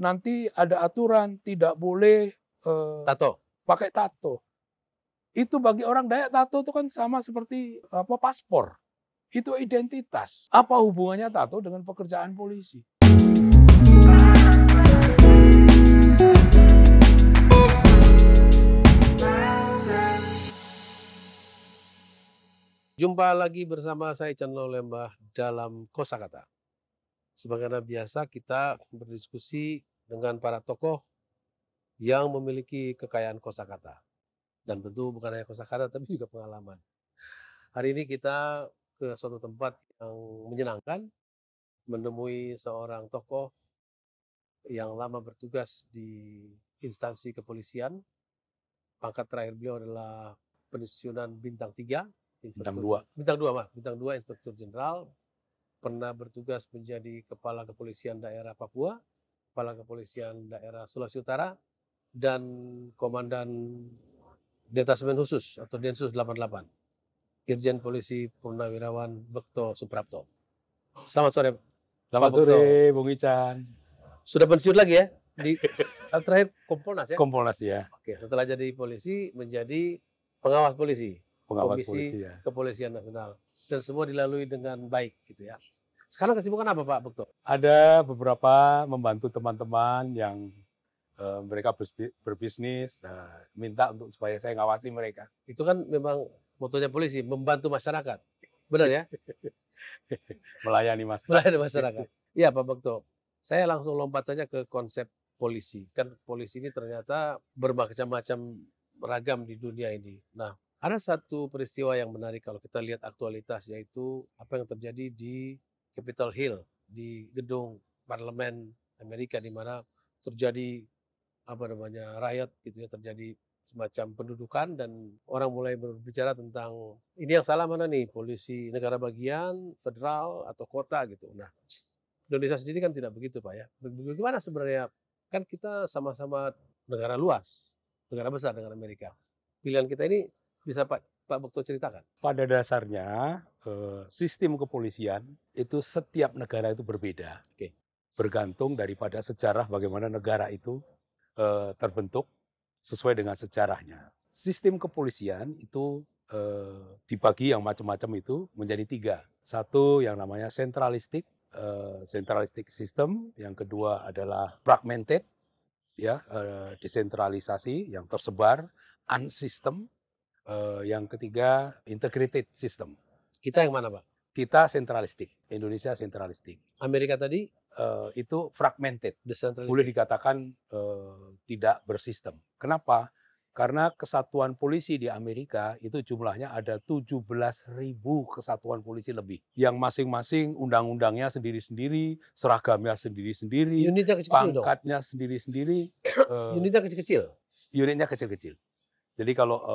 nanti ada aturan tidak boleh uh, tato pakai tato itu bagi orang Dayak tato itu kan sama seperti apa paspor itu identitas apa hubungannya tato dengan pekerjaan polisi Jumpa lagi bersama saya channel Lembah dalam Kosakata sebagaimana biasa kita berdiskusi dengan para tokoh yang memiliki kekayaan kosakata. Dan tentu bukan hanya kosakata tapi juga pengalaman. Hari ini kita ke suatu tempat yang menyenangkan, menemui seorang tokoh yang lama bertugas di instansi kepolisian. Pangkat terakhir beliau adalah pensiunan bintang 3, bintang 2. Bintang 2, Mas. Bintang 2 Inspektur Jenderal pernah bertugas menjadi Kepala Kepolisian Daerah Papua Kepala Kepolisian Daerah Sulawesi Utara dan Komandan Detasemen Khusus atau Densus 88. Irjen Polisi Purnawirawan Bekto Suprapto. Selamat sore. Selamat sore, Bung Ican. Sudah pensiun lagi ya? Di eh, terakhir Kompolnas ya? Kompolnas ya. Oke, setelah jadi polisi menjadi pengawas polisi. Pengawas Komisi polisi ya. Kepolisian Nasional. Dan semua dilalui dengan baik gitu ya. Sekarang kesibukan apa Pak Bekto? Ada beberapa membantu teman-teman yang uh, mereka berbisnis, uh, minta untuk supaya saya ngawasi mereka. Itu kan memang motonya polisi, membantu masyarakat. Benar ya? Melayani masyarakat. Melayani masyarakat. Iya Pak Bekto, saya langsung lompat saja ke konsep polisi. Kan polisi ini ternyata bermacam-macam ragam di dunia ini. Nah, ada satu peristiwa yang menarik kalau kita lihat aktualitas yaitu apa yang terjadi di Capitol Hill di gedung parlemen Amerika di mana terjadi apa namanya riot gitu ya terjadi semacam pendudukan dan orang mulai berbicara tentang ini yang salah mana nih polisi negara bagian federal atau kota gitu nah Indonesia sendiri kan tidak begitu pak ya bagaimana sebenarnya kan kita sama-sama negara luas negara besar dengan Amerika pilihan kita ini bisa pak Pak Bekto ceritakan? Pada dasarnya eh, sistem kepolisian itu setiap negara itu berbeda, okay. bergantung daripada sejarah bagaimana negara itu eh, terbentuk sesuai dengan sejarahnya. Sistem kepolisian itu eh, dibagi yang macam-macam itu menjadi tiga. Satu yang namanya sentralistik, sentralistik sistem. Yang kedua adalah fragmented, ya desentralisasi yang tersebar, unsystem Uh, yang ketiga, integrated system. Kita yang mana, Pak? Kita sentralistik. Indonesia sentralistik. Amerika tadi? Uh, itu fragmented. Boleh dikatakan uh, tidak bersistem. Kenapa? Karena kesatuan polisi di Amerika itu jumlahnya ada 17.000 kesatuan polisi lebih. Yang masing-masing undang-undangnya sendiri-sendiri, seragamnya sendiri-sendiri, pangkatnya sendiri-sendiri. unitnya kecil-kecil? Unitnya kecil-kecil jadi kalau e,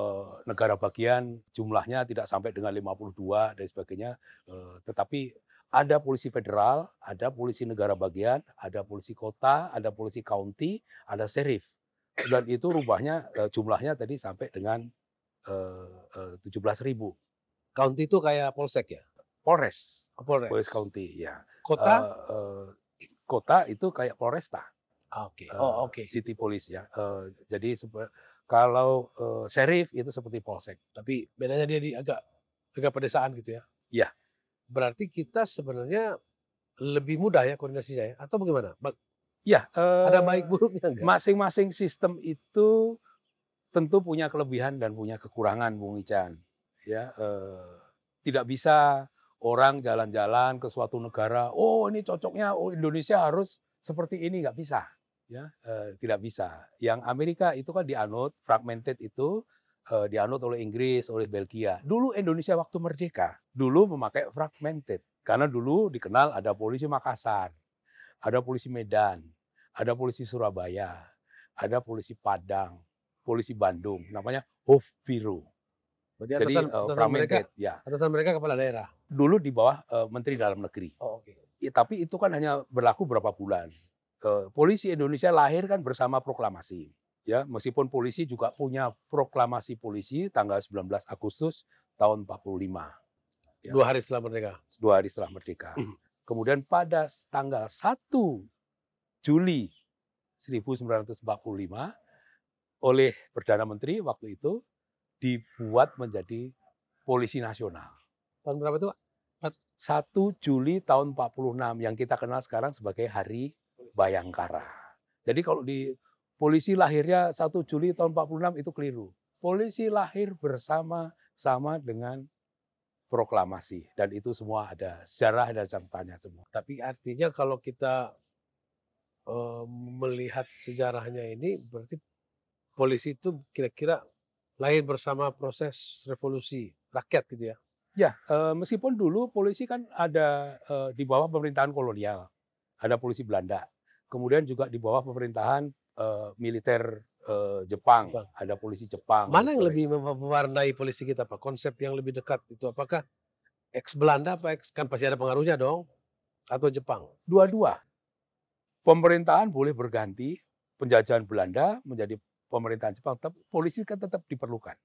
negara bagian jumlahnya tidak sampai dengan 52 dan sebagainya, e, tetapi ada polisi federal, ada polisi negara bagian, ada polisi kota, ada polisi county, ada serif. Dan itu rubahnya e, jumlahnya tadi sampai dengan e, e, 17 ribu. County itu kayak polsek ya? Polres. Oh, Polres. Polres County, ya. Kota? E, e, kota itu kayak Polresta. Ah, oke. Okay. Oh, oke. Okay. City Police ya. Uh, jadi kalau uh, serif itu seperti polsek. Tapi bedanya dia di agak agak pedesaan gitu ya. Iya. Berarti kita sebenarnya lebih mudah ya koordinasinya ya atau bagaimana? Iya. uh, ada baik buruknya enggak? Masing-masing sistem itu tentu punya kelebihan dan punya kekurangan Bung Ican. Ya, uh, tidak bisa orang jalan-jalan ke suatu negara, oh ini cocoknya, oh Indonesia harus seperti ini nggak bisa ya eh, tidak bisa. Yang Amerika itu kan dianut fragmented itu eh, dianut oleh Inggris, oleh Belgia. Dulu Indonesia waktu merdeka, dulu memakai fragmented karena dulu dikenal ada polisi Makassar, ada polisi Medan, ada polisi Surabaya, ada polisi Padang, polisi Bandung, namanya Hof Biru. Berarti Jadi, atasan, uh, atasan mereka, ya. atasan mereka kepala daerah. Dulu di bawah uh, Menteri Dalam Negeri. Oh, oke. Okay. Ya, tapi itu kan hanya berlaku berapa bulan Eh, polisi Indonesia lahir kan bersama proklamasi. Ya, meskipun polisi juga punya proklamasi polisi tanggal 19 Agustus tahun 45. Ya. Dua hari setelah merdeka. Dua hari setelah merdeka. Hmm. Kemudian pada tanggal 1 Juli 1945 oleh Perdana Menteri waktu itu dibuat menjadi Polisi Nasional. Tahun berapa itu, Pak? 1 Juli tahun 46 yang kita kenal sekarang sebagai Hari Bayangkara. Jadi kalau di polisi lahirnya 1 Juli tahun 46 itu keliru. Polisi lahir bersama-sama dengan proklamasi dan itu semua ada sejarah dan catatannya semua. Tapi artinya kalau kita um, melihat sejarahnya ini berarti polisi itu kira-kira lahir bersama proses revolusi rakyat gitu ya. Ya, e, meskipun dulu polisi kan ada e, di bawah pemerintahan kolonial, ada polisi Belanda kemudian juga di bawah pemerintahan uh, militer uh, Jepang. Jepang, ada polisi Jepang. Mana gitu yang lebih ya. mewarnai polisi kita Pak? Konsep yang lebih dekat itu apakah ex Belanda apa ex kan pasti ada pengaruhnya dong atau Jepang? Dua-dua. Pemerintahan boleh berganti, penjajahan Belanda menjadi pemerintahan Jepang, tapi polisi kan tetap diperlukan.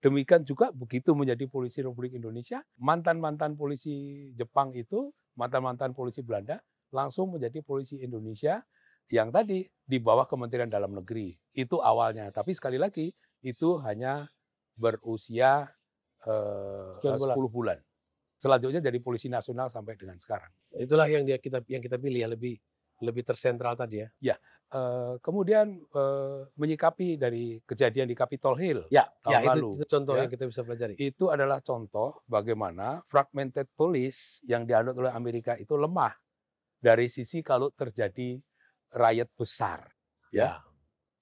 Demikian juga begitu menjadi polisi Republik Indonesia, mantan-mantan polisi Jepang itu, mantan-mantan polisi Belanda langsung menjadi polisi Indonesia yang tadi di bawah Kementerian Dalam Negeri. Itu awalnya. Tapi sekali lagi itu hanya berusia eh, 10 bulan. Selanjutnya jadi polisi nasional sampai dengan sekarang. Itulah yang dia kita yang kita pilih ya lebih lebih tersentral tadi ya. Ya. Uh, kemudian uh, menyikapi dari kejadian di Capitol Hill ya, tahun ya, itu, Itu contoh ya, yang kita bisa pelajari. Itu adalah contoh bagaimana fragmented police yang dianut oleh Amerika itu lemah dari sisi kalau terjadi riot besar. Ya.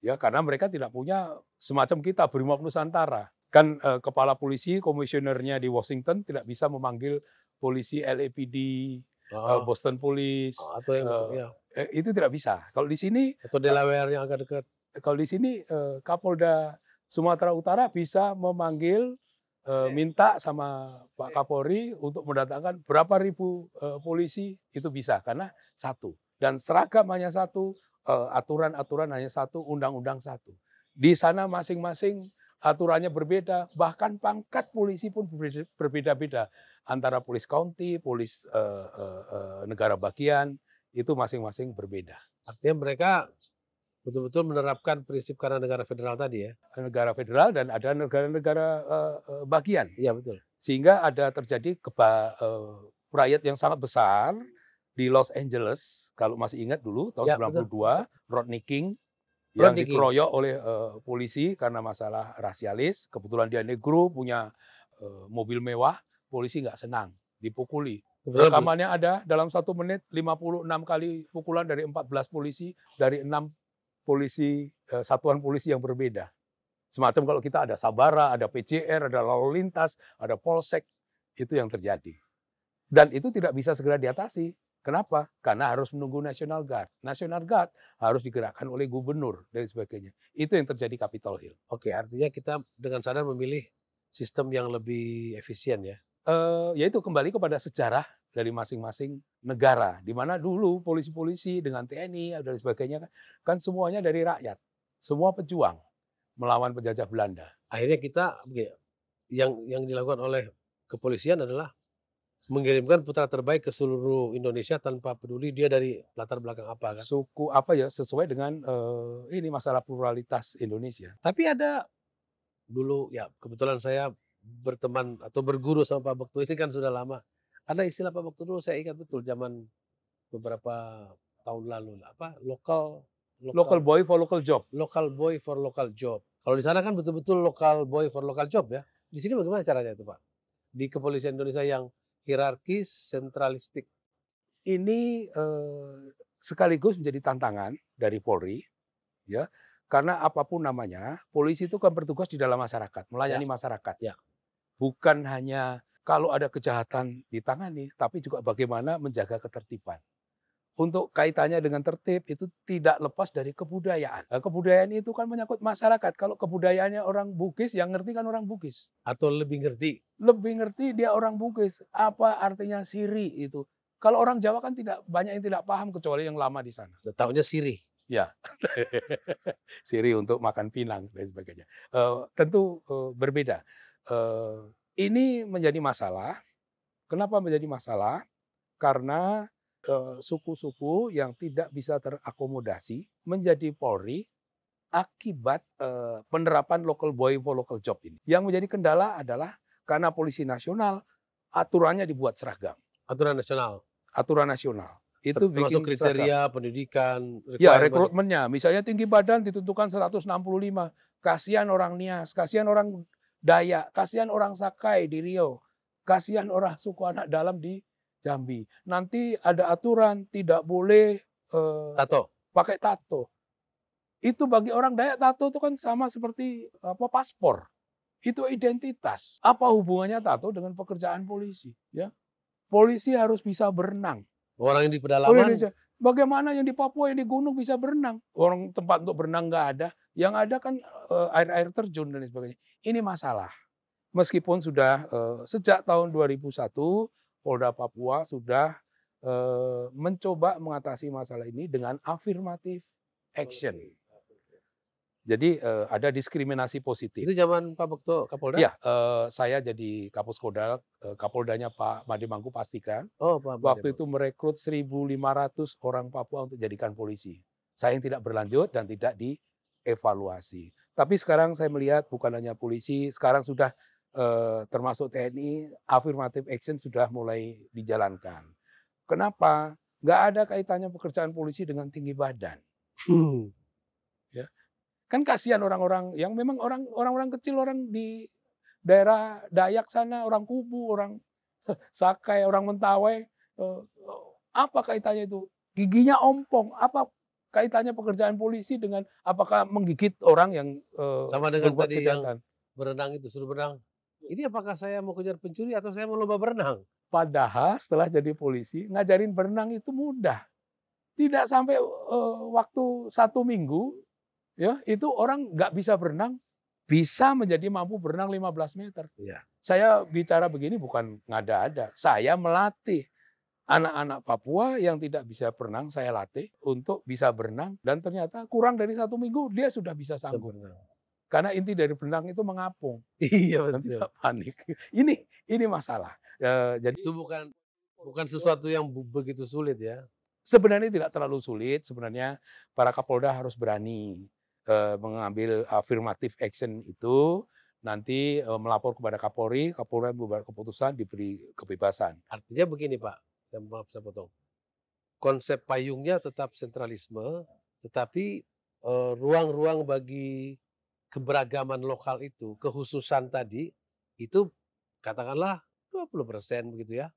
Ya, ya karena mereka tidak punya semacam kita Brimob Nusantara. Kan eh, kepala polisi komisionernya di Washington tidak bisa memanggil polisi LAPD, eh, oh. Boston Police oh, atau yang eh, ya. Eh, itu tidak bisa. Kalau di sini atau eh, Delaware yang agak dekat. Kalau di sini eh, Kapolda Sumatera Utara bisa memanggil e, minta sama Pak Kapolri untuk mendatangkan berapa ribu e, polisi itu bisa karena satu dan seragam hanya satu, eh, aturan-aturan hanya satu, undang-undang satu. Di sana masing-masing aturannya berbeda, bahkan pangkat polisi pun berbeda-beda antara polis county, polis negara bagian itu masing-masing berbeda. Artinya mereka betul-betul menerapkan prinsip karena negara federal tadi ya. Negara federal dan ada negara-negara uh, bagian. Iya betul. Sehingga ada terjadi keba, uh, eh, rakyat yang sangat besar di Los Angeles kalau masih ingat dulu tahun ya, 92 betul. Rodney King yang Rodney dikeroyok oleh uh, polisi karena masalah rasialis. Kebetulan dia negro punya uh, mobil mewah, polisi nggak senang, dipukuli. betul. Rekamannya ada dalam satu menit 56 kali pukulan dari 14 polisi dari enam polisi eh, satuan polisi yang berbeda. Semacam kalau kita ada Sabara, ada PCR, ada lalu lintas, ada polsek, itu yang terjadi. Dan itu tidak bisa segera diatasi. Kenapa? Karena harus menunggu National Guard. National Guard harus digerakkan oleh gubernur dan sebagainya. Itu yang terjadi Capitol Hill. Oke, artinya kita dengan sadar memilih sistem yang lebih efisien ya? Uh, yaitu kembali kepada sejarah dari masing-masing negara. Di mana dulu polisi-polisi dengan TNI dan sebagainya kan, kan semuanya dari rakyat. Semua pejuang melawan penjajah Belanda. Akhirnya kita yang yang dilakukan oleh kepolisian adalah mengirimkan putra terbaik ke seluruh Indonesia tanpa peduli dia dari latar belakang apa kan. Suku apa ya sesuai dengan uh, ini masalah pluralitas Indonesia. Tapi ada dulu ya kebetulan saya berteman atau berguru sama Pak Bekto ini kan sudah lama. Ada istilah apa waktu dulu saya ingat betul zaman beberapa tahun lalu lah apa lokal local, local boy for local job. Local boy for local job. Kalau di sana kan betul-betul local boy for local job ya. Di sini bagaimana caranya itu Pak? Di kepolisian Indonesia yang hierarkis, sentralistik. Ini eh, sekaligus menjadi tantangan dari Polri, ya. Karena apapun namanya, polisi itu kan bertugas di dalam masyarakat, melayani ya. masyarakat. Ya. Bukan hanya kalau ada kejahatan ditangani, tapi juga bagaimana menjaga ketertiban. Untuk kaitannya dengan tertib itu tidak lepas dari kebudayaan. Nah, kebudayaan itu kan menyangkut masyarakat. Kalau kebudayaannya orang Bugis, yang ngerti kan orang Bugis. Atau lebih ngerti? Lebih ngerti dia orang Bugis. Apa artinya siri itu? Kalau orang Jawa kan tidak banyak yang tidak paham kecuali yang lama di sana. Tahunya siri. Ya, siri untuk makan pinang dan sebagainya. Uh, tentu uh, berbeda. Uh, ini menjadi masalah. Kenapa menjadi masalah? Karena suku-suku eh, yang tidak bisa terakomodasi menjadi Polri akibat eh, penerapan local boy for local job ini. Yang menjadi kendala adalah karena polisi nasional aturannya dibuat seragam. Aturan nasional. Aturan nasional. Itu termasuk kriteria seragam. pendidikan. Ya rekrutmennya. Misalnya tinggi badan ditentukan 165. Kasihan orang nias, kasihan orang Dayak, kasihan orang Sakai di Rio kasihan orang suku anak dalam di Jambi. Nanti ada aturan tidak boleh uh, tato. Pakai tato. Itu bagi orang Dayak tato itu kan sama seperti apa paspor. Itu identitas. Apa hubungannya tato dengan pekerjaan polisi, ya? Polisi harus bisa berenang. Orang yang di pedalaman. Bagaimana yang di Papua yang di gunung bisa berenang? Orang tempat untuk berenang nggak ada. Yang ada kan air-air terjun dan sebagainya. Ini masalah. Meskipun sudah sejak tahun 2001 Polda Papua sudah mencoba mengatasi masalah ini dengan affirmative action. Jadi ada diskriminasi positif. Itu zaman Pak Bekto Kapolda? Iya, saya jadi Kapus Kodal, Kapoldanya Pak Made Mangku pastikan. Oh, Pak Made Waktu itu merekrut 1.500 orang Papua untuk jadikan polisi. Saya yang tidak berlanjut dan tidak di evaluasi. Tapi sekarang saya melihat bukan hanya polisi, sekarang sudah eh, termasuk TNI, affirmative action sudah mulai dijalankan. Kenapa? Gak ada kaitannya pekerjaan polisi dengan tinggi badan. Hmm. Ya. Kan kasihan orang-orang yang memang orang orang-orang kecil orang di daerah Dayak sana, orang Kubu, orang Sakai, orang Mentawai, eh, eh, apa kaitannya itu? Giginya ompong, apa kaitannya pekerjaan polisi dengan apakah menggigit orang yang uh, sama dengan tadi kejahatan. yang berenang itu suruh berenang. Iya. Ini apakah saya mau kejar pencuri atau saya mau lomba berenang? Padahal setelah jadi polisi ngajarin berenang itu mudah. Tidak sampai uh, waktu satu minggu ya itu orang nggak bisa berenang bisa menjadi mampu berenang 15 meter. Ya. Saya bicara begini bukan ngada-ada. Saya melatih anak-anak Papua yang tidak bisa berenang saya latih untuk bisa berenang dan ternyata kurang dari satu minggu dia sudah bisa sanggup. Sebenarnya. Karena inti dari berenang itu mengapung. Iya betul. Tidak panik. Ini ini masalah. E, jadi itu bukan bukan sesuatu yang begitu sulit ya. Sebenarnya tidak terlalu sulit. Sebenarnya para Kapolda harus berani e, mengambil affirmative action itu nanti e, melapor kepada Kapolri, Kapolri membuat keputusan diberi kebebasan. Artinya begini Pak, saya maaf saya potong. Konsep payungnya tetap sentralisme, tetapi ruang-ruang uh, bagi keberagaman lokal itu, kehususan tadi itu katakanlah 20% begitu ya.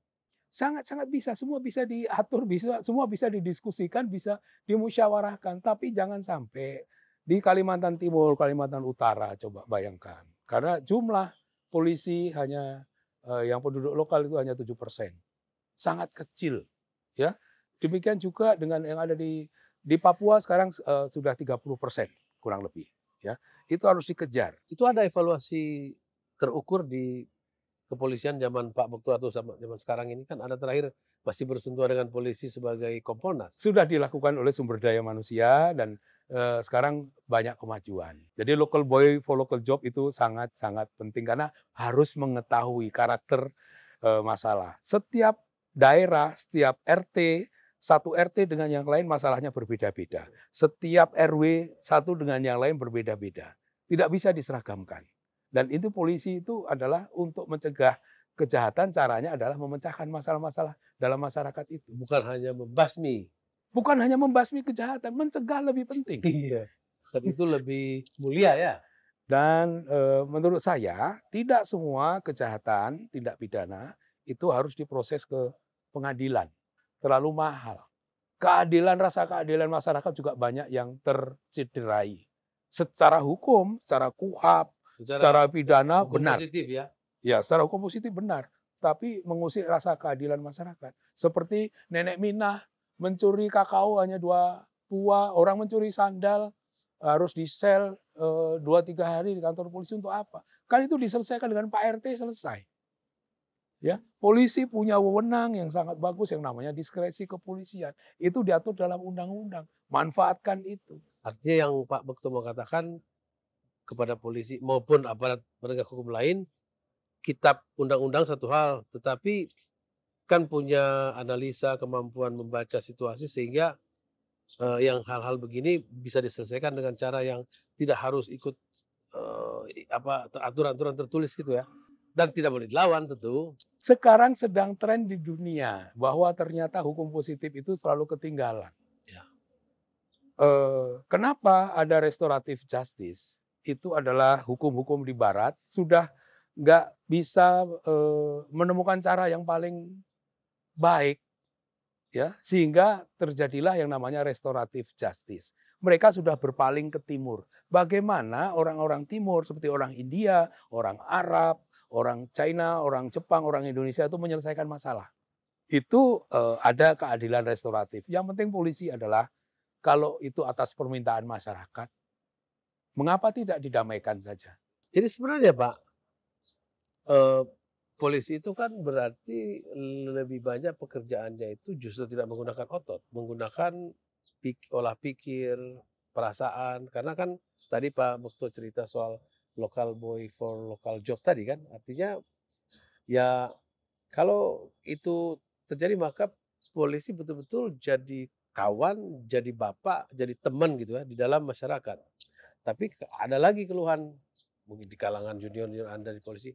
Sangat-sangat bisa, semua bisa diatur, bisa semua bisa didiskusikan, bisa dimusyawarahkan, tapi jangan sampai di Kalimantan Timur, Kalimantan Utara coba bayangkan. Karena jumlah polisi hanya eh, yang penduduk lokal itu hanya 7 persen sangat kecil ya. Demikian juga dengan yang ada di di Papua sekarang uh, sudah 30 persen kurang lebih ya. Itu harus dikejar. Itu ada evaluasi terukur di kepolisian zaman Pak Bekto atau zaman sekarang ini kan ada terakhir masih bersentuhan dengan polisi sebagai Komponas. Sudah dilakukan oleh sumber daya manusia dan uh, sekarang banyak kemajuan. Jadi local boy for local job itu sangat-sangat penting karena harus mengetahui karakter uh, masalah. Setiap daerah, setiap RT, satu RT dengan yang lain masalahnya berbeda-beda. Iya. Setiap RW satu dengan yang lain berbeda-beda. Tidak bisa diseragamkan. Dan itu polisi itu adalah untuk mencegah kejahatan caranya adalah memecahkan masalah-masalah dalam masyarakat itu. Bukan hanya membasmi. Bukan hanya membasmi kejahatan, mencegah lebih penting. Iya. Dan itu lebih mulia ya. Dan e, menurut saya tidak semua kejahatan tindak pidana itu harus diproses ke pengadilan. Terlalu mahal. Keadilan, rasa keadilan masyarakat juga banyak yang tercederai. Secara hukum, secara kuhap, secara, secara pidana hukum benar. positif ya? Ya, secara hukum positif benar. Tapi mengusik rasa keadilan masyarakat. Seperti Nenek Minah mencuri kakao hanya dua dua orang mencuri sandal, harus disel eh, dua tiga hari di kantor polisi untuk apa? Kan itu diselesaikan dengan Pak RT selesai. Ya, polisi punya wewenang yang sangat bagus yang namanya diskresi kepolisian. Itu diatur dalam undang-undang. Manfaatkan itu. Artinya yang Pak Bekto mau katakan kepada polisi maupun aparat penegak hukum lain, kitab undang-undang satu hal, tetapi kan punya analisa kemampuan membaca situasi sehingga uh, yang hal-hal begini bisa diselesaikan dengan cara yang tidak harus ikut uh, apa aturan-aturan tertulis gitu ya dan tidak boleh dilawan tentu. Sekarang sedang tren di dunia bahwa ternyata hukum positif itu selalu ketinggalan. Ya. E, kenapa ada restoratif justice? Itu adalah hukum-hukum di Barat sudah nggak bisa e, menemukan cara yang paling baik, ya sehingga terjadilah yang namanya restoratif justice mereka sudah berpaling ke timur. Bagaimana orang-orang timur seperti orang India, orang Arab, orang China, orang Jepang, orang Indonesia itu menyelesaikan masalah. Itu eh, ada keadilan restoratif. Yang penting polisi adalah kalau itu atas permintaan masyarakat, mengapa tidak didamaikan saja? Jadi sebenarnya Pak, eh, polisi itu kan berarti lebih banyak pekerjaannya itu justru tidak menggunakan otot, menggunakan pik olah pikir, perasaan. Karena kan tadi Pak Bekto cerita soal local boy for local job tadi kan artinya ya kalau itu terjadi maka polisi betul-betul jadi kawan, jadi bapak, jadi teman gitu ya di dalam masyarakat. Tapi ada lagi keluhan mungkin di kalangan junior-junior Anda di polisi,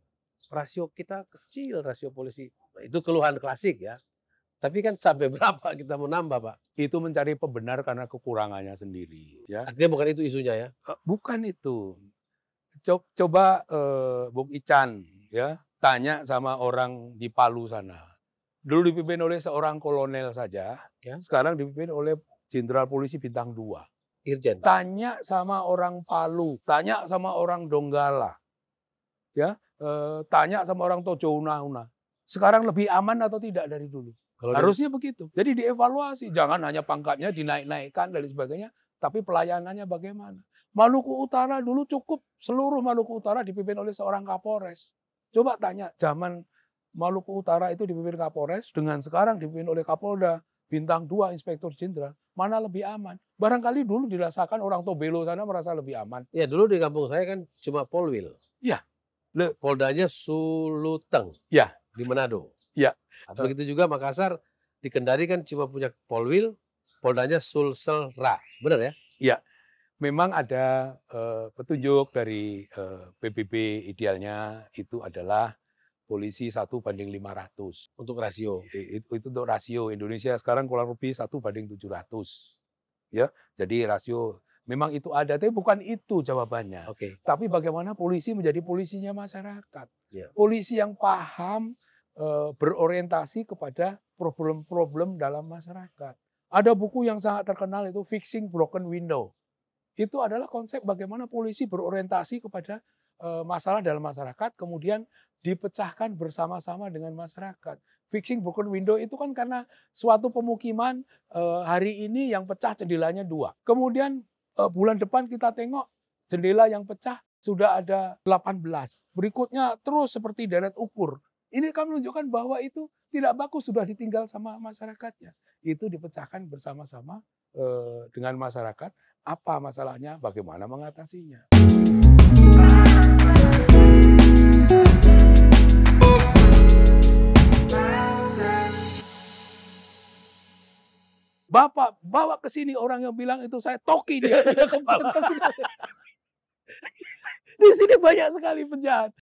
rasio kita kecil rasio polisi. Nah, itu keluhan klasik ya. Tapi kan sampai berapa kita mau nambah, Pak? Itu mencari pembenar karena kekurangannya sendiri, ya. Artinya bukan itu isunya ya. Eh, bukan itu co coba eh, Bung Ican ya tanya sama orang di Palu sana. Dulu dipimpin oleh seorang kolonel saja, ya. sekarang dipimpin oleh jenderal polisi bintang dua. Irjen. Tanya sama orang Palu, tanya sama orang Donggala, ya, eh, tanya sama orang Tojo Una Una. Sekarang lebih aman atau tidak dari dulu? Kalau Harusnya dia... begitu. Jadi dievaluasi, jangan hanya pangkatnya dinaik-naikkan dan sebagainya, tapi pelayanannya bagaimana? Maluku Utara dulu cukup seluruh Maluku Utara dipimpin oleh seorang Kapolres. Coba tanya zaman Maluku Utara itu dipimpin Kapolres dengan sekarang dipimpin oleh Kapolda bintang dua Inspektur Jenderal, mana lebih aman? Barangkali dulu dirasakan orang Tobelo sana merasa lebih aman. Ya dulu di kampung saya kan cuma Polwil. Ya. Le Poldanya Suluteng. Ya. Di Manado. Ya. Atau begitu juga Makassar di Kendari kan cuma punya Polwil, Poldanya Sulselra. Benar ya? Iya memang ada eh, petunjuk dari eh, PBB idealnya itu adalah polisi satu banding 500. Untuk rasio? Itu, itu untuk rasio. Indonesia sekarang kurang lebih 1 banding 700. Ya, jadi rasio memang itu ada, tapi bukan itu jawabannya. Oke. Okay. Tapi bagaimana polisi menjadi polisinya masyarakat. Yeah. Polisi yang paham eh, berorientasi kepada problem-problem dalam masyarakat. Ada buku yang sangat terkenal itu Fixing Broken Window itu adalah konsep bagaimana polisi berorientasi kepada eh, masalah dalam masyarakat, kemudian dipecahkan bersama-sama dengan masyarakat. Fixing broken window itu kan karena suatu pemukiman eh, hari ini yang pecah jendelanya dua. Kemudian eh, bulan depan kita tengok jendela yang pecah sudah ada 18. Berikutnya terus seperti deret ukur. Ini kami menunjukkan bahwa itu tidak bagus sudah ditinggal sama masyarakatnya. Itu dipecahkan bersama-sama dengan masyarakat apa masalahnya? Bagaimana mengatasinya? Bapak bawa ke sini orang yang bilang itu saya toki dia. Di sini banyak sekali penjahat.